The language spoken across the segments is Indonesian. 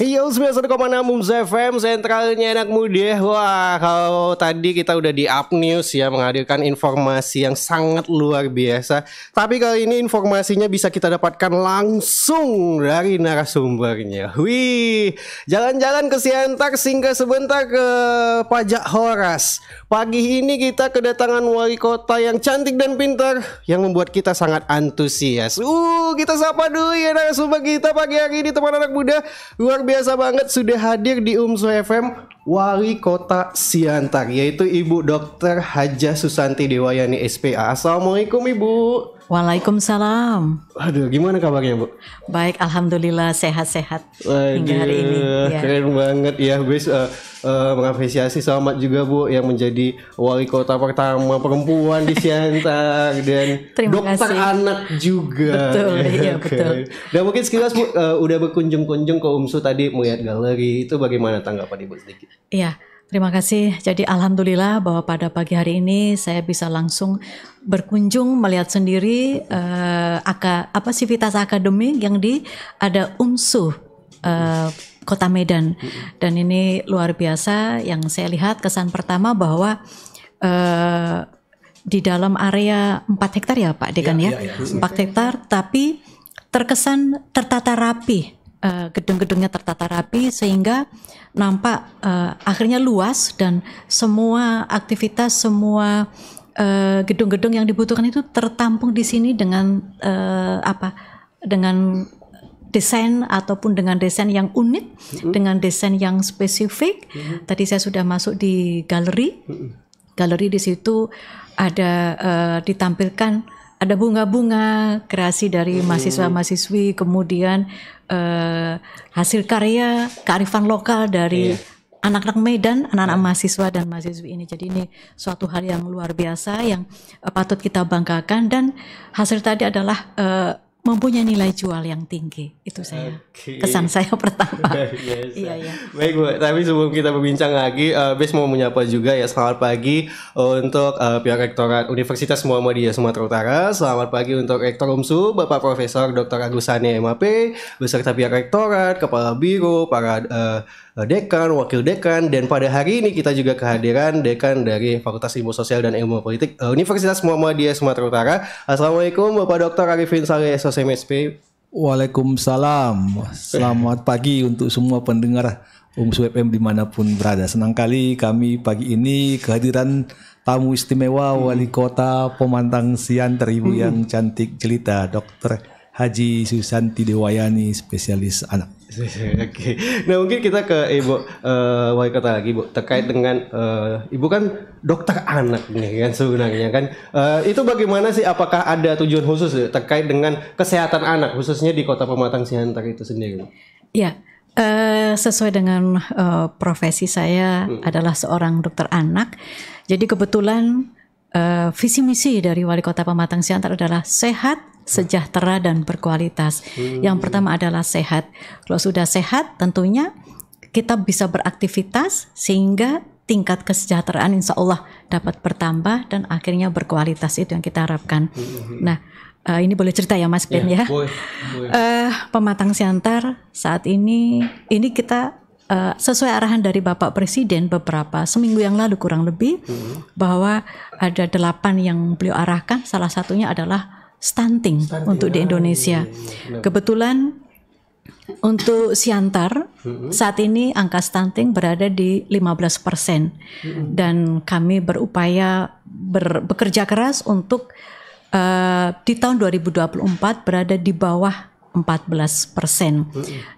Yo, 91,6 Mums FM, sentralnya anak muda. Wah, kalau tadi kita udah di Up News ya, menghadirkan informasi yang sangat luar biasa. Tapi kali ini informasinya bisa kita dapatkan langsung dari narasumbernya. Wih, jalan-jalan ke Siantar, singgah sebentar ke Pajak Horas. Pagi ini kita kedatangan wali kota yang cantik dan pintar yang membuat kita sangat antusias. Uh, kita sapa dulu ya narasumber kita pagi hari ini teman anak muda. Luar biasa banget sudah hadir di Umso FM wali kota Siantar yaitu Ibu Dr. Haja Susanti Dewayani SPA. Assalamualaikum Ibu. Waalaikumsalam. Aduh, gimana kabarnya Bu? Baik, alhamdulillah sehat-sehat hingga hari ini. Ya. Keren banget ya, guys. Uh, eh, uh, eh, mengapresiasi selamat juga Bu yang menjadi wali kota pertama perempuan di Siantar dan Terima dokter kasih. anak juga. Betul, ya, iya okay. betul. Dan mungkin sekilas Bu uh, udah berkunjung-kunjung ke UMSU tadi melihat galeri itu bagaimana tanggapan Ibu sedikit? Iya, terima kasih. Jadi alhamdulillah bahwa pada pagi hari ini saya bisa langsung berkunjung melihat sendiri uh, aka, apa sivitas akademik yang di ada UMSU uh, eh, Kota Medan. Dan ini luar biasa yang saya lihat kesan pertama bahwa uh, di dalam area 4 hektar ya Pak Dekan iya, ya, ya? ya, ya. 4 hektar tapi terkesan tertata rapi Eh, gedung-gedungnya tertata rapi sehingga nampak uh, akhirnya luas dan semua aktivitas semua gedung eh, gedung-gedung yang dibutuhkan itu tertampung di sini dengan uh, apa dengan desain ataupun dengan desain yang unik, mm-hmm. dengan desain yang spesifik. Mm-hmm. Tadi saya sudah masuk di galeri. Mm-hmm. Galeri di situ ada uh, ditampilkan ada bunga-bunga kreasi dari mahasiswa-mahasiswi, kemudian uh, hasil karya kearifan lokal dari anak iya. anak-anak Medan, anak-anak mahasiswa dan mahasiswi ini. Jadi ini suatu hal yang luar biasa yang uh, patut kita banggakan dan hasil tadi adalah uh, mempunyai nilai jual yang tinggi. Itu saya okay. kesan saya pertama. yes. Iya, iya Baik bu, tapi sebelum kita berbincang lagi, uh, eh, bis mau menyapa juga ya selamat pagi eh, untuk uh, pihak rektorat Universitas Muhammadiyah Sumatera Utara. Selamat pagi untuk rektor UMSU Bapak Profesor Dr. Agus Sane MAP beserta pihak rektorat, kepala biro, para uh, Eh, dekan, wakil dekan, dan pada hari ini kita juga kehadiran dekan dari Fakultas Ilmu Sosial dan Ilmu Politik eh, Universitas Muhammadiyah Sumatera Utara. Assalamualaikum Bapak Dr. Arifin Saleh SOSMSP. Waalaikumsalam. Selamat pagi untuk semua pendengar Umsu WPM dimanapun berada. Senang kali kami pagi ini kehadiran tamu istimewa hmm. wali kota Pemantang Sian teribu hmm. yang cantik jelita Dokter. Haji Susanti Dewayani spesialis anak. Oke. Okay. Nah, mungkin kita ke Ibu uh, Wali Kota lagi, Bu. Terkait dengan uh, Ibu kan dokter anak nih kan sebenarnya kan. Uh, itu bagaimana sih apakah ada tujuan khusus ya, terkait dengan kesehatan anak khususnya di Kota Pematang Siantar itu sendiri? Iya. Uh, sesuai dengan uh, profesi saya hmm. adalah seorang dokter anak. Jadi kebetulan uh, visi misi dari Wali Kota Pematang Siantar adalah sehat, sejahtera dan berkualitas. Hmm. Yang pertama adalah sehat. Kalau sudah sehat, tentunya kita bisa beraktivitas sehingga tingkat kesejahteraan insya Allah dapat bertambah dan akhirnya berkualitas itu yang kita harapkan. Hmm. Nah, uh, ini boleh cerita ya Mas Ben ya? ya. Boy. Boy. Uh, eh, pematang siantar saat ini ini kita uh, sesuai arahan dari Bapak Presiden beberapa seminggu yang lalu kurang lebih -hmm. bahwa ada delapan yang beliau arahkan salah satunya adalah stunting, stunting untuk di ah, Indonesia. Iya, iya, iya, Kebetulan untuk Siantar saat ini angka stunting berada di 15 persen dan kami berupaya ber, bekerja keras untuk uh, di tahun 2024 berada di bawah 14 persen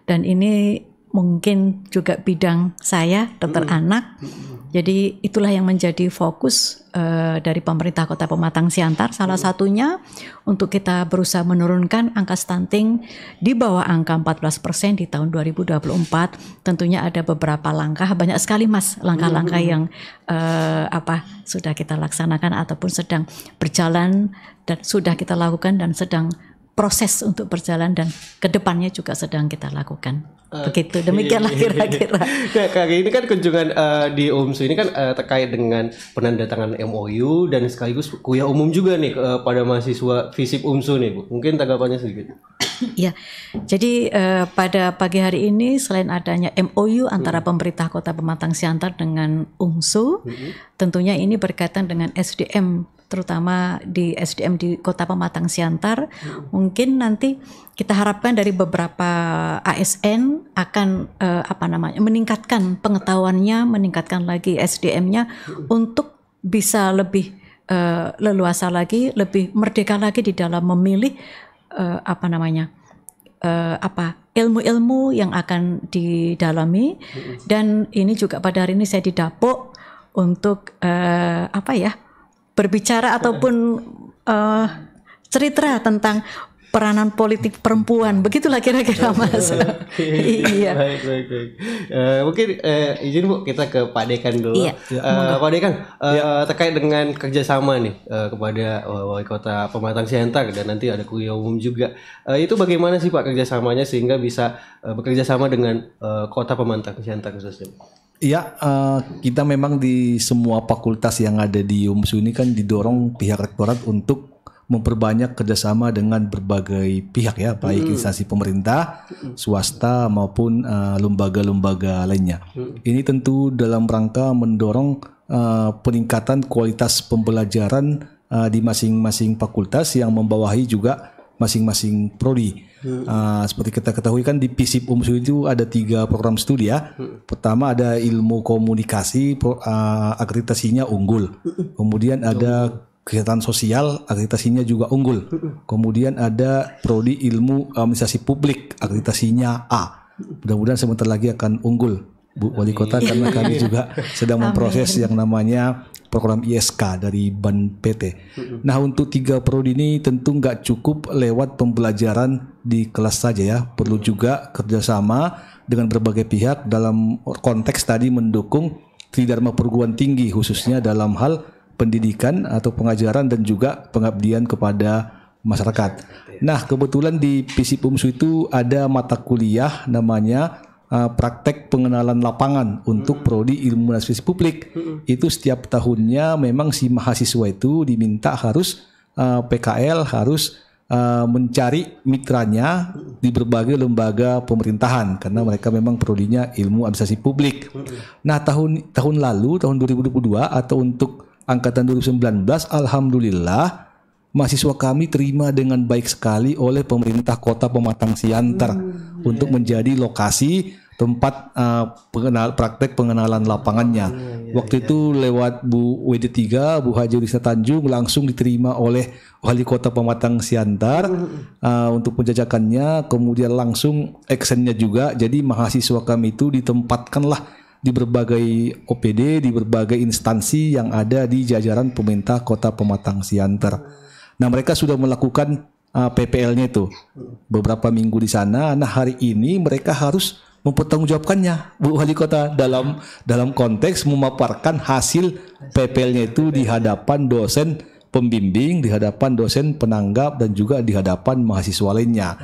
dan ini mungkin juga bidang saya dokter hmm. anak. Jadi itulah yang menjadi fokus uh, dari pemerintah Kota Pematang Siantar. Salah hmm. satunya untuk kita berusaha menurunkan angka stunting di bawah angka 14% di tahun 2024. Tentunya ada beberapa langkah, banyak sekali Mas langkah-langkah hmm. yang uh, apa sudah kita laksanakan ataupun sedang berjalan dan sudah kita lakukan dan sedang proses untuk berjalan dan kedepannya juga sedang kita lakukan. Uh, Begitu demikianlah iya, iya, iya. kira-kira. nah, kali ini kan kunjungan uh, di UMSU ini kan uh, terkait dengan penandatangan MOU dan sekaligus kuliah umum juga nih uh, pada mahasiswa FISIP UMSU nih Bu. Mungkin tanggapannya sedikit. Iya, jadi uh, pada pagi hari ini selain adanya MOU antara hmm. pemerintah Kota Pematang Siantar dengan Umsu, hmm. tentunya ini berkaitan dengan SDM terutama di SDM di Kota Pematang Siantar. Hmm. Mungkin nanti kita harapkan dari beberapa ASN akan uh, apa namanya meningkatkan pengetahuannya, meningkatkan lagi SDM-nya hmm. untuk bisa lebih uh, leluasa lagi, lebih merdeka lagi di dalam memilih uh, apa namanya uh, apa ilmu-ilmu yang akan didalami dan ini juga pada hari ini saya didapuk untuk uh, apa ya berbicara iya. ataupun uh, cerita tentang peranan politik perempuan begitulah kira-kira iya. mas iya baik baik baik uh, mungkin uh, izin bu kita ke Pak Dekan dulu iya. uh, Pak Dekan uh, iya. terkait dengan kerjasama nih uh, kepada wali kota Pematang Siantar dan nanti ada kuliah umum juga uh, itu bagaimana sih Pak kerjasamanya sehingga bisa uh, bekerjasama dengan uh, kota Pematang Siantar khususnya Ya, uh, kita memang di semua fakultas yang ada di UMSU ini kan didorong pihak rektorat untuk memperbanyak kerjasama dengan berbagai pihak ya, baik hmm. instansi pemerintah, swasta maupun eh, lembaga-lembaga uh, lainnya. Hmm. Ini tentu dalam rangka mendorong uh, peningkatan kualitas pembelajaran uh, di masing-masing fakultas yang membawahi juga masing-masing prodi. Uh, seperti kita ketahui kan di PISIP UMSU itu ada tiga program studi ya. Hmm. Pertama ada ilmu komunikasi, uh, akreditasinya unggul. Kemudian ada kesehatan sosial, akreditasinya juga unggul. Kemudian ada prodi ilmu administrasi publik, akreditasinya A. Mudah-mudahan sebentar lagi akan unggul. Bu Wali Kota karena kami juga sedang memproses yang namanya program ISK dari Ban PT. Nah untuk tiga prodi ini tentu nggak cukup lewat pembelajaran di kelas saja ya, perlu juga kerjasama dengan berbagai pihak dalam konteks tadi mendukung Tridharma perguruan tinggi khususnya dalam hal pendidikan atau pengajaran dan juga pengabdian kepada masyarakat. Ya. Nah kebetulan di PC PUMSU itu ada mata kuliah namanya Eh, praktek pengenalan lapangan untuk prodi ilmu administrasi publik. Itu setiap tahunnya memang si mahasiswa itu diminta harus uh, eh, PKL harus eh, mencari mitranya di berbagai lembaga pemerintahan karena mereka memang prodinya ilmu administrasi publik. Nah, tahun tahun lalu tahun 2022 atau untuk angkatan 2019 alhamdulillah mahasiswa kami terima dengan baik sekali oleh pemerintah kota Pematang Siantar hmm, untuk iya. menjadi lokasi tempat uh, pengenal praktek pengenalan lapangannya. iya, iya, iya. Waktu iya. itu lewat Bu WD3, Bu Haji Risa Tanjung langsung diterima oleh wali kota Pematang Siantar hmm. uh, untuk penjajakannya, kemudian langsung actionnya juga. Jadi mahasiswa kami itu ditempatkanlah di berbagai OPD, di berbagai instansi yang ada di jajaran pemerintah kota Pematang Siantar. Nah mereka sudah melakukan uh, eh, PPL-nya itu mm-hmm. beberapa minggu di sana. Nah hari ini mereka harus mempertanggungjawabkannya Bu Wali Kota dalam dalam konteks memaparkan hasil PPL-nya itu di hadapan dosen pembimbing, di hadapan dosen penanggap dan juga di hadapan mahasiswa lainnya.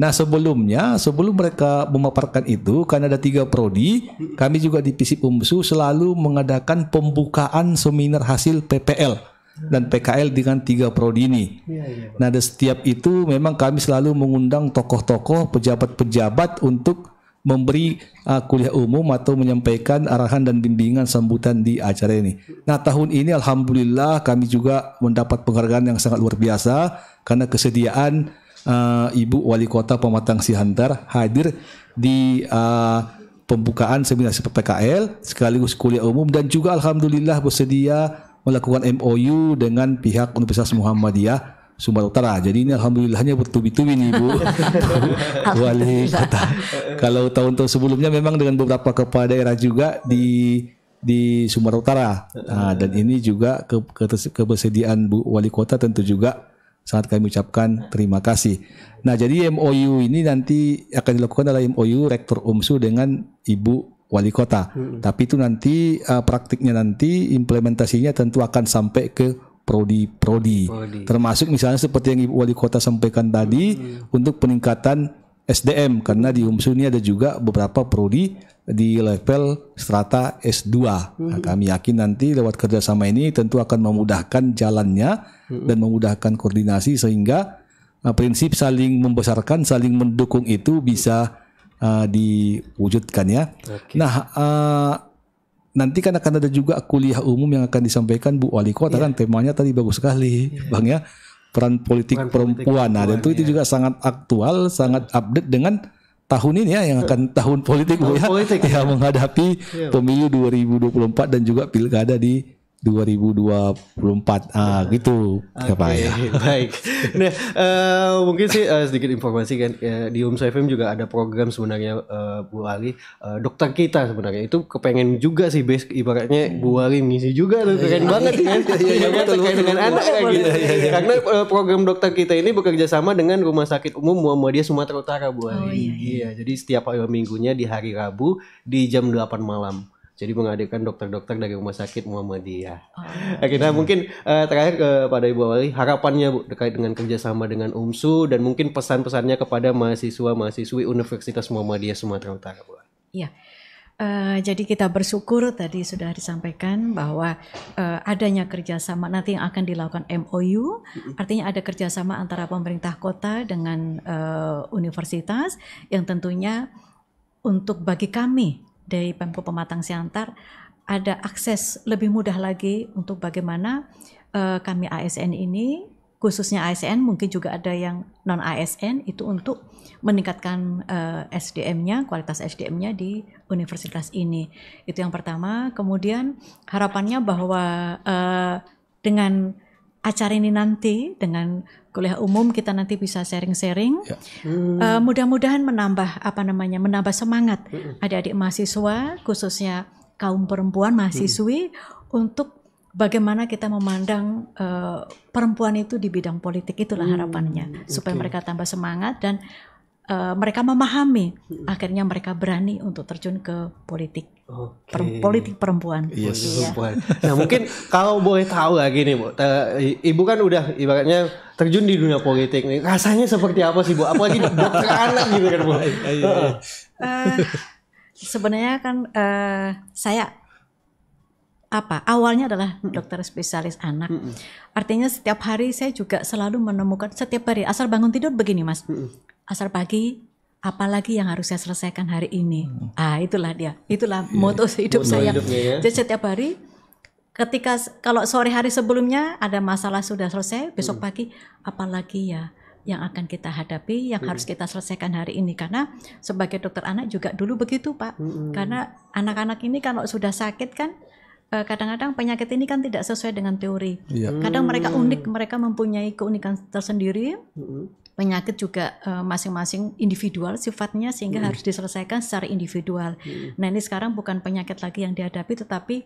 Nah sebelumnya, sebelum mereka memaparkan itu, karena ada tiga prodi, kami juga di PC Pumsu selalu mengadakan pembukaan seminar hasil PPL dan PKL dengan tiga prodi ini. Iya, iya. Nah, ada setiap itu memang kami selalu mengundang tokoh-tokoh, pejabat-pejabat untuk memberi uh, kuliah umum atau menyampaikan arahan dan bimbingan sambutan di acara ini. Nah, tahun ini alhamdulillah kami juga mendapat penghargaan yang sangat luar biasa karena kesediaan uh, Ibu Wali Kota Pematang Siantar hadir di uh, pembukaan seminar PPKL sekaligus kuliah umum dan juga alhamdulillah bersedia melakukan MOU dengan pihak Universitas Muhammadiyah Sumatera Utara. Jadi ini alhamdulillahnya bertubi-tubi nih Bu, Wali Kota. Kalau tahun-tahun sebelumnya memang dengan beberapa kepala daerah juga di di Sumatera Utara. Nah, dan ini juga ke, ke, kebersediaan Bu Wali Kota tentu juga sangat kami ucapkan terima kasih. Nah, jadi MOU ini nanti akan dilakukan oleh MOU Rektor UMSU dengan Ibu Wali Kota. Hmm. Tapi itu nanti uh, praktiknya nanti implementasinya tentu akan sampai ke prodi-prodi. Termasuk misalnya seperti yang Ibu Wali Kota sampaikan tadi hmm. untuk peningkatan SDM karena di UMSU ini ada juga beberapa prodi di level strata S2. Nah, hmm. kami yakin nanti lewat kerjasama ini tentu akan memudahkan jalannya hmm. dan memudahkan koordinasi sehingga nah, prinsip saling membesarkan, saling mendukung itu bisa uh, diwujudkan ya. Okay. Nah. Uh, nanti kan akan ada juga kuliah umum yang akan disampaikan Bu Wali Kota yeah. kan temanya tadi bagus sekali yeah. Bang ya peran politik peran perempuan. Politik nah, tentu ya. itu iya. juga sangat aktual, sangat update dengan tahun ini ya yang akan tahun politik tahun Bu ya, politik, ya, ya menghadapi yeah. pemilu 2024 dan juga pilkada di 2024 ah gitu okay, ya baik nah uh, mungkin sih uh, sedikit informasi kan uh, di Umso FM juga ada program sebenarnya uh, Bu Ali uh, dokter kita sebenarnya itu kepengen juga sih base ibaratnya Bu Ali ngisi juga loh iya, keren iya, banget kan iya, iya, iya terkait dengan anak gitu karena program dokter kita ini bekerja sama dengan Rumah Sakit Umum Muhammadiyah Sumatera Utara Bu Ali oh, iya, iya. iya jadi setiap hari minggunya di hari Rabu di jam 8 malam jadi mengadakan dokter-dokter dari rumah sakit Muhammadiyah. Oh, Oke, okay. mungkin uh, terakhir kepada Ibu Wali harapannya Bu terkait dengan kerjasama dengan UMSU dan mungkin pesan-pesannya kepada mahasiswa-mahasiswi Universitas Muhammadiyah Sumatera Utara, Bu. Iya. Uh, jadi kita bersyukur tadi sudah disampaikan bahwa uh, adanya kerjasama nanti yang akan dilakukan MOU, artinya ada kerjasama antara pemerintah kota dengan uh, universitas yang tentunya untuk bagi kami dari Pemko Pematang Siantar ada akses lebih mudah lagi untuk bagaimana uh, kami ASN ini khususnya ASN mungkin juga ada yang non ASN itu untuk meningkatkan uh, eh, SDM-nya kualitas SDM-nya di universitas ini itu yang pertama kemudian harapannya bahwa uh, dengan acara ini nanti dengan kuliah umum kita nanti bisa sharing-sharing. Ya. Hmm. Uh, mudah-mudahan menambah apa namanya menambah semangat hmm. adik-adik mahasiswa khususnya kaum perempuan mahasiswi hmm. untuk bagaimana kita memandang uh, perempuan itu di bidang politik itulah mm, harapannya supaya okay. supaya mereka tambah semangat dan Eh, mereka memahami, hmm. akhirnya mereka berani untuk terjun ke politik. Okay. Per politik perempuan. Yes. Iya. Ya. Perempuan. Nah mungkin kalau boleh tahu lagi nih bu, ibu kan udah ibaratnya terjun di dunia politik nih. Rasanya seperti apa sih bu? Apalagi dokter anak gitu kan bu? uh, sebenarnya kan uh, saya apa awalnya adalah dokter spesialis anak. Artinya setiap hari saya juga selalu menemukan setiap hari asal bangun tidur begini mas, asar pagi apalagi yang harus saya selesaikan hari ini. Hmm. Ah, itulah dia. Iya. Itulah yeah. moto hidup moto saya. Hidupnya, ya. Jadi setiap hari ketika kalau sore hari sebelumnya ada masalah sudah selesai, besok hmm. pagi apalagi ya yang akan kita hadapi, yang hmm. harus kita selesaikan hari ini karena sebagai dokter anak juga dulu begitu, Pak. Hmm. Karena anak-anak ini kalau sudah sakit kan eh, kadang-kadang penyakit ini kan tidak sesuai dengan teori. Ya. Kadang mereka hmm. unik, mereka mempunyai keunikan tersendiri. Hmm penyakit juga eh, masing-masing uh, individual sifatnya sehingga hmm. harus diselesaikan secara individual. Hmm. Nah ini sekarang bukan penyakit lagi yang dihadapi tetapi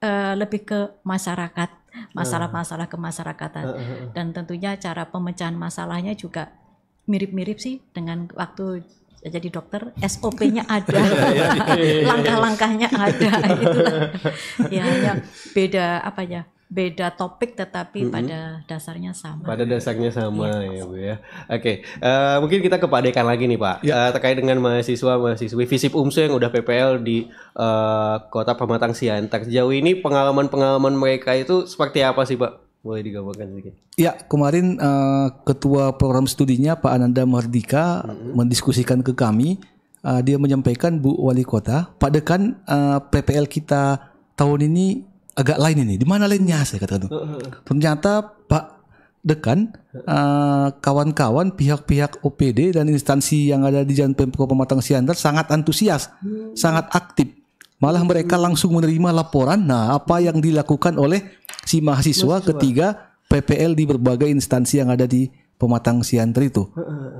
uh, lebih ke masyarakat masalah-masalah ah. kemasyarakatan uh, uh, dan tentunya cara pemecahan masalahnya juga mirip-mirip sih dengan waktu jadi dokter SOP-nya ada iya, iya, iya, langkah-langkahnya ada itulah ya, ya beda apa ya beda topik tetapi mm -hmm. pada dasarnya sama. Pada dasarnya iya. sama ya, ya Bu ya. Oke, okay. uh, eh, mungkin kita kepadekan lagi nih Pak ya. uh, terkait dengan mahasiswa mahasiswi Visip Umsu yang udah PPL di uh, Kota Pematang Siantar. Sejauh ini pengalaman-pengalaman mereka itu seperti apa sih Pak? Boleh digambarkan sedikit? Ya, kemarin uh, ketua program studinya Pak Ananda Mardika mm -hmm. mendiskusikan ke kami uh, dia menyampaikan Bu Wali Kota, Pak Dekan uh, PPL kita tahun ini agak lain ini. Di mana lainnya saya katakan tuh. Ternyata Pak Dekan, uh, kawan-kawan, pihak-pihak OPD dan instansi yang ada di Jalan Pemko Pematang Siantar sangat antusias, sangat aktif. Malah mereka langsung menerima laporan. Nah, apa yang dilakukan oleh si mahasiswa, mahasiswa. ketiga PPL di berbagai instansi yang ada di pematang siantar itu.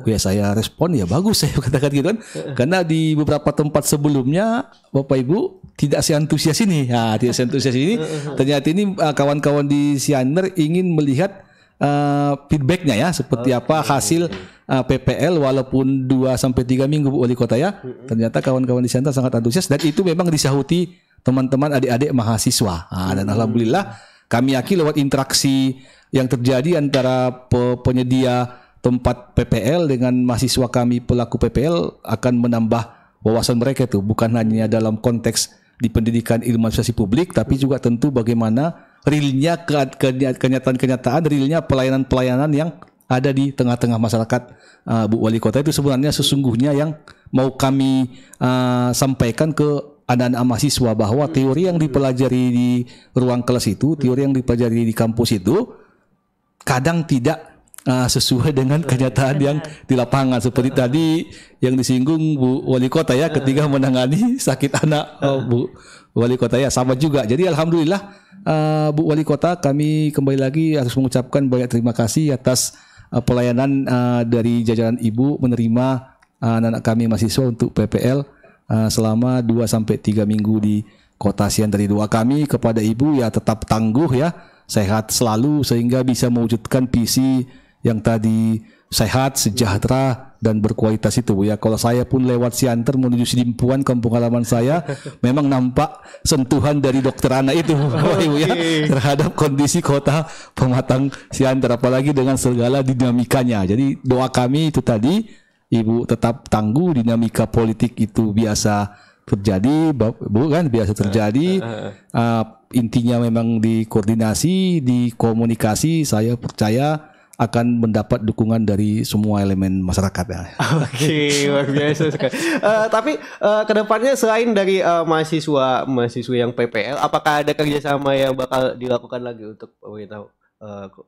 Ya saya respon ya bagus saya katakan gitu kan. Karena di beberapa tempat sebelumnya Bapak Ibu tidak seantusias ini. Nah, tidak seantusias ini. Ternyata ini uh, kawan-kawan di Sianer ingin melihat uh, feedbacknya ya seperti okay. apa hasil uh, PPL walaupun 2 sampai tiga minggu wali kota ya. Ternyata kawan-kawan di Siantar sangat antusias dan itu memang disahuti teman-teman adik-adik mahasiswa. Nah, dan alhamdulillah kami yakin lewat interaksi yang terjadi antara pe- penyedia tempat PPL dengan mahasiswa kami pelaku PPL akan menambah wawasan mereka itu bukan hanya dalam konteks di pendidikan ilmu administrasi publik, tapi juga tentu bagaimana realnya kenyataan-kenyataan, realnya pelayanan-pelayanan yang ada di tengah-tengah masyarakat uh, Bu Wali Kota itu sebenarnya sesungguhnya yang mau kami uh, sampaikan ke anak-anak mahasiswa bahwa hmm. teori yang dipelajari di ruang kelas itu, teori yang dipelajari di kampus itu kadang tidak uh, sesuai dengan kenyataan yang di lapangan seperti tadi yang disinggung Bu Wali Kota ya ketika menangani sakit anak oh, Bu Wali Kota ya sama juga. Jadi alhamdulillah uh, Bu Wali Kota kami kembali lagi harus mengucapkan banyak terima kasih atas uh, pelayanan uh, dari jajaran Ibu menerima uh, anak-anak kami mahasiswa untuk PPL uh, selama 2 sampai 3 minggu di Kota Sian dari dua kami kepada Ibu ya tetap tangguh ya sehat selalu sehingga bisa mewujudkan visi yang tadi sehat, sejahtera dan berkualitas itu Bu ya. Kalau saya pun lewat Siantar menuju Sidimpuan kampung halaman saya memang nampak sentuhan dari dokter anak itu Ibu ya, ya terhadap kondisi kota Pematang Siantar apalagi dengan segala dinamikanya. Jadi doa kami itu tadi Ibu tetap tangguh dinamika politik itu biasa terjadi Bu kan biasa terjadi uh, intinya memang di dikomunikasi. saya percaya akan mendapat dukungan dari semua elemen masyarakat ya. Oke, luar biasa sekali. uh, tapi uh, eh, kedepannya selain dari uh, mahasiswa mahasiswa yang PPL, apakah ada kerjasama yang bakal dilakukan lagi untuk pemerintah?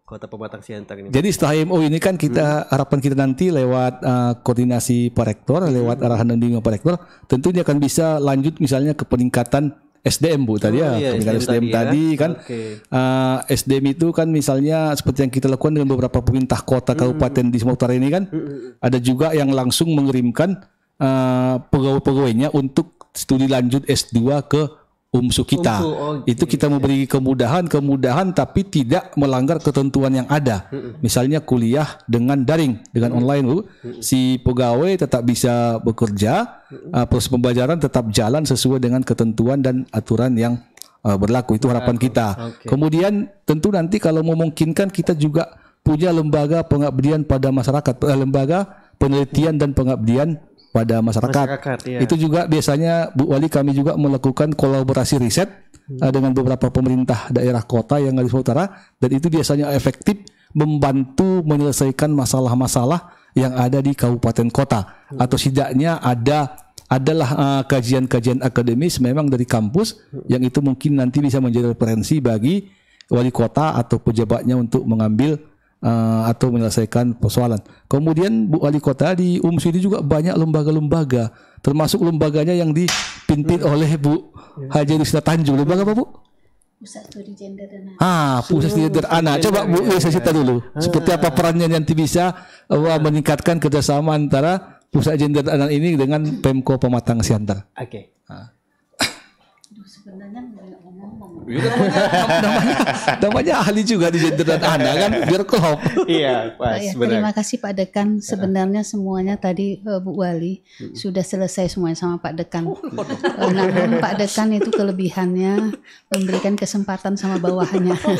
kota Pematang Siantar ini. Jadi setelah IMO ini kan kita hmm. harapan kita nanti lewat uh, koordinasi Pak Rektor, lewat hmm. arahan dan bimbingan Pak Rektor, dia akan bisa lanjut misalnya ke peningkatan SDM Bu tadi ya, oh, ya. Iya, SDM, SDM tadi, tadi ya. kan okay. uh, eh, SDM itu kan misalnya seperti yang kita lakukan dengan beberapa pemerintah kota hmm. kabupaten mm. di Sumatera Utara ini kan mm. ada juga yang langsung mengirimkan uh, pegawai-pegawainya untuk studi lanjut S2 ke umsu kita. Umsu, okay. Oh gitu, Itu kita gitu ya. memberi kemudahan-kemudahan tapi tidak melanggar ketentuan yang ada. Misalnya kuliah dengan daring, dengan online, Bu. Si pegawai tetap bisa bekerja, uh, proses pembelajaran tetap jalan sesuai dengan ketentuan dan aturan yang uh, berlaku. Itu harapan kita. Okay. Kemudian tentu nanti kalau memungkinkan kita juga punya lembaga pengabdian pada masyarakat, eh, lembaga penelitian dan pengabdian pada masyarakat. masyarakat iya. Itu juga biasanya Bu Wali kami juga melakukan kolaborasi riset hmm. Eh, dengan beberapa pemerintah daerah kota yang ada di utara dan itu biasanya efektif membantu menyelesaikan masalah-masalah yang ada di kabupaten kota hmm. atau setidaknya ada adalah eh, kajian-kajian uh, akademis memang dari kampus hmm. yang itu mungkin nanti bisa menjadi referensi bagi wali kota atau pejabatnya untuk mengambil uh, atau menyelesaikan persoalan. Kemudian Bu Wali Kota di umm Sini juga banyak lembaga-lembaga, termasuk lembaganya yang dipimpin hmm. oleh Bu ya. Haji Rusita Tanjung. Lembaga apa Bu? Pusat Studi Gender dan Anak. Ah, Pusat Studi Gender Anak. Coba Bu saya ya. cerita dulu. Ah. Seperti apa perannya nanti bisa uh, meningkatkan kerjasama antara Pusat Gender dan Anak ini dengan Pemko Pematang Siantar. Oke. Okay. Ah. sebenarnya Ya, namanya, namanya, ahli juga di gender dan Anda kan biar klop. Iya, pas. ya, terima kasih Pak Dekan. Sebenarnya semuanya tadi eh, Bu Wali sudah selesai semuanya sama Pak Dekan. Oh, eh, namun Pak Dekan itu kelebihannya memberikan kesempatan sama bawahannya. uh,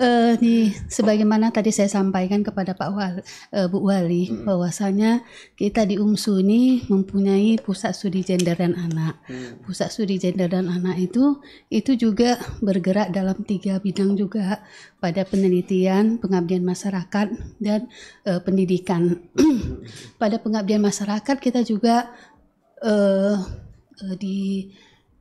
oh, di oh. eh, sebagaimana tadi saya sampaikan kepada Pak Wali, Bu Wali hmm. bahwasanya kita di UMSU ini mempunyai pusat studi gender dan anak. Mm. Pusat studi gender dan anak itu itu juga juga bergerak dalam tiga bidang juga pada penelitian, pengabdian masyarakat, dan e, pendidikan. pada pengabdian masyarakat kita juga e, e, di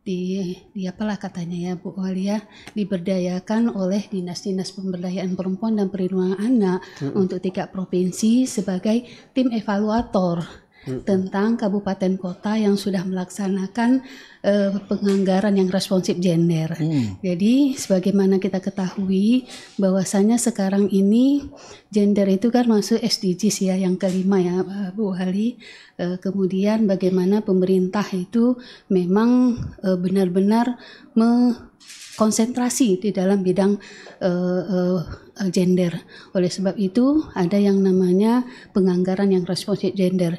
di, di apalah katanya ya Bu Walia ya, diberdayakan oleh dinas-dinas pemberdayaan perempuan dan perlindungan anak hmm. untuk tingkat provinsi sebagai tim evaluator tentang kabupaten kota yang sudah melaksanakan uh, penganggaran yang responsif gender. Hmm. Jadi sebagaimana kita ketahui bahwasanya sekarang ini gender itu kan masuk SDGs ya yang kelima ya eh, Bu Hali. Uh, kemudian bagaimana pemerintah itu memang benar benar-benar me konsentrasi di dalam bidang uh, uh, gender. Oleh sebab itu ada yang namanya penganggaran yang responsif gender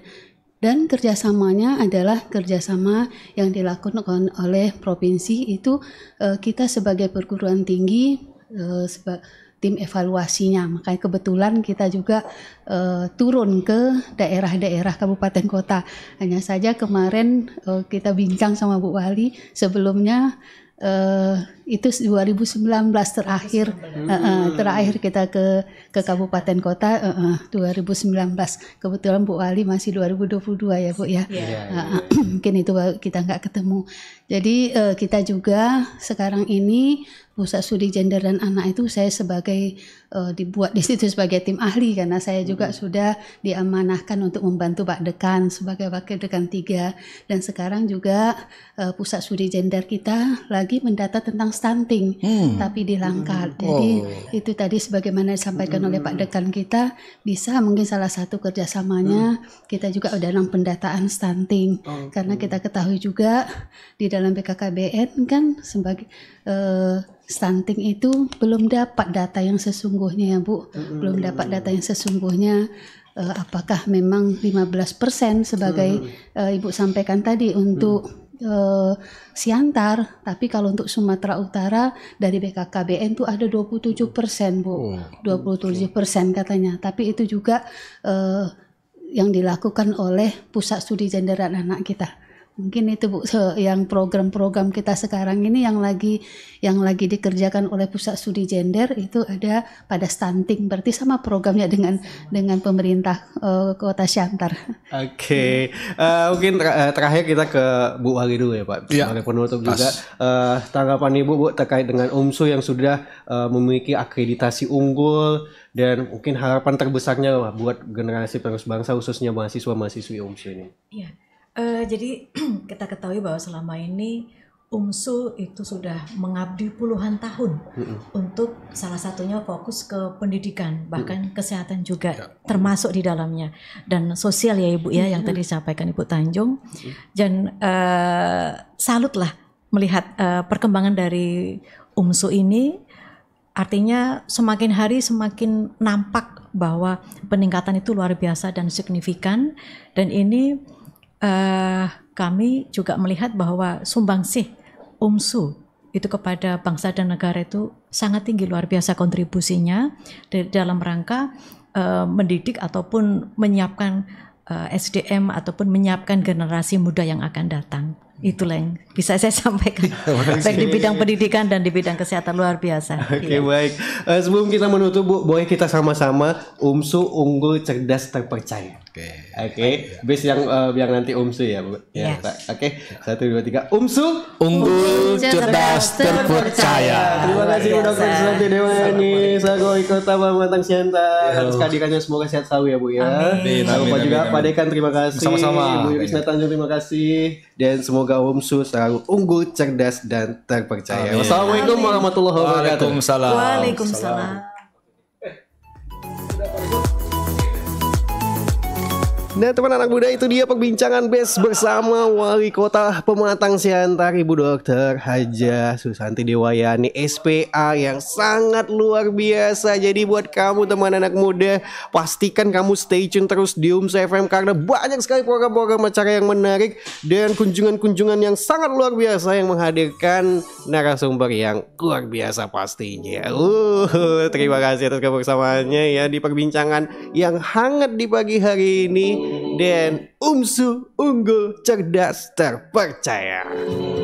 dan kerjasamanya adalah kerjasama yang dilakukan oleh provinsi itu eh, kita sebagai perguruan tinggi eh, tim evaluasinya makanya kebetulan kita juga eh, turun ke daerah-daerah kabupaten kota hanya saja kemarin kita bincang sama Bu Wali sebelumnya uh, itu 2019 terakhir uh, uh, terakhir kita ke ke kabupaten kota uh, uh, 2019 kebetulan Bu Wali masih 2022 ya Bu ya yeah. Yeah. Uh, uh, mungkin itu kita nggak ketemu jadi uh, kita juga sekarang ini pusat studi gender dan anak itu saya sebagai uh, dibuat di situ sebagai tim ahli karena saya juga hmm. sudah diamanahkan untuk membantu Pak Dekan sebagai wakil dekan tiga dan sekarang juga uh, pusat studi gender kita lagi mendata tentang stunting hmm. tapi di Langkat. Hmm. Jadi oh. itu tadi sebagaimana disampaikan hmm. oleh Pak Dekan kita bisa mungkin salah satu kerjasamanya hmm. kita juga udah dalam pendataan stunting oh. karena kita ketahui juga di dalam BKKBN kan sebagai uh, stunting itu belum dapat data yang sesungguhnya ya Bu, hmm belum dapat data yang sesungguhnya uh, apakah memang 15% sebagai hmm uh, Ibu sampaikan tadi untuk hmm Uh, Siantar, tapi kalau untuk Sumatera Utara dari BKKBN itu ada 27 persen, Bu, oh, 27 persen katanya. Tapi itu juga uh, yang dilakukan oleh Pusat Studi Gender dan Anak kita. Mungkin itu Bu yang program-program kita sekarang ini yang lagi yang lagi dikerjakan oleh Pusat Studi Gender itu ada pada stunting. Berarti sama programnya dengan dengan pemerintah uh, Kota Syantar. Oke. Okay. Uh, eh, mungkin ter eh, terakhir kita ke Bu Wali dulu ya, Pak. Ya. Oleh penutup Pas. juga uh, tanggapan Ibu Bu terkait dengan UMSU yang sudah uh, memiliki akreditasi unggul dan mungkin harapan terbesarnya lah buat generasi penerus bangsa khususnya mahasiswa mahasiswi UMSU ini. Iya. Uh, jadi kita ketahui bahwa selama ini UMSU itu sudah mengabdi puluhan tahun mm-hmm. untuk salah satunya fokus ke pendidikan bahkan mm-hmm. kesehatan juga ya. termasuk di dalamnya dan sosial ya ibu ya mm-hmm. yang tadi disampaikan ibu Tanjung mm-hmm. dan uh, salutlah melihat uh, perkembangan dari UMSU ini artinya semakin hari semakin nampak bahwa peningkatan itu luar biasa dan signifikan dan ini uh, kami juga melihat bahwa sumbangsih umsu itu kepada bangsa dan negara itu sangat tinggi luar biasa kontribusinya dalam rangka uh, mendidik ataupun menyiapkan uh, eh, SDM ataupun menyiapkan generasi muda yang akan datang itulah yang bisa saya sampaikan baik di bidang pendidikan dan di bidang kesehatan luar biasa. Oke okay, ya. baik uh, sebelum kita menutup bu boleh kita sama-sama umsu unggul cerdas terpercaya. Oke okay. oke okay. bis yang uh, eh, yang nanti umsu ya bu. Ya, yes. Oke okay. satu dua tiga umsu unggul cerdas terpercaya. Terima kasih dokter Santi Dewani Sago ikut tambah matang sianta harus semoga sehat selalu ya bu ya. Amin. Jangan lupa juga Pak Dekan terima kasih. Amin. Amin. Bu Amin. Amin. terima kasih dan semoga Semoga Wumsu selalu unggul, cerdas, dan terpercaya. Amin. Wassalamualaikum warahmatullahi wabarakatuh. Waalaikumsalam. Waalaikumsalam. Nah teman anak muda itu dia perbincangan best bersama wali kota pematang siantar Ibu Dokter Haja Susanti Dewayani SPA yang sangat luar biasa Jadi buat kamu teman anak muda pastikan kamu stay tune terus di UMS FM Karena banyak sekali program-program acara yang menarik dan kunjungan-kunjungan yang sangat luar biasa Yang menghadirkan narasumber yang luar biasa pastinya uh, Terima kasih atas kebersamaannya ya di perbincangan yang hangat di pagi hari ini dan umsu unggul cerdas terpercaya.